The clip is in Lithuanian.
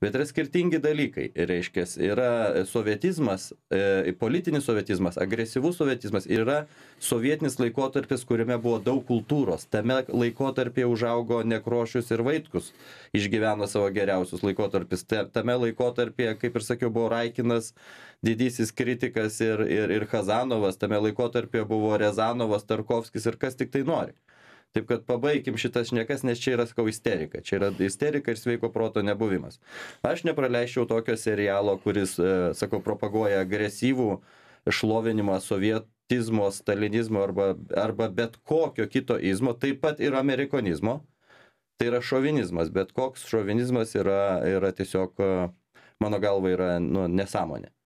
bet yra skirtingi dalykai reiškias yra sovietizmas e politinis sovietizmas agresyvus sovietizmas ir yra sovietinis laikotarpis kuriame buvo daug kultūros tame laikotarpyje užaugo nekrošius ir vaitkus išgyveno savo geriausius laikotarpius ta tame laikotarpyje kaip ir sakiau buvo raikinas didysis kritikas ir ir ir chazanovas tame laikotarpyje buvo riazanovas tarkovskis ir kas tiktai nori Taip kad pabaikim šitas šnekas, nes čia yra skau isterika. Čia yra isterika ir sveiko proto nebuvimas. Aš nepraleisčiau tokio serialo, kuris, e, sakau, propaguoja agresyvų šlovinimą sovietizmo, stalinizmo arba, arba bet kokio kito izmo, taip pat ir amerikonizmo. Tai yra šovinizmas, bet koks šovinizmas yra, yra tiesiog, e, mano galva, yra nu, nesąmonė.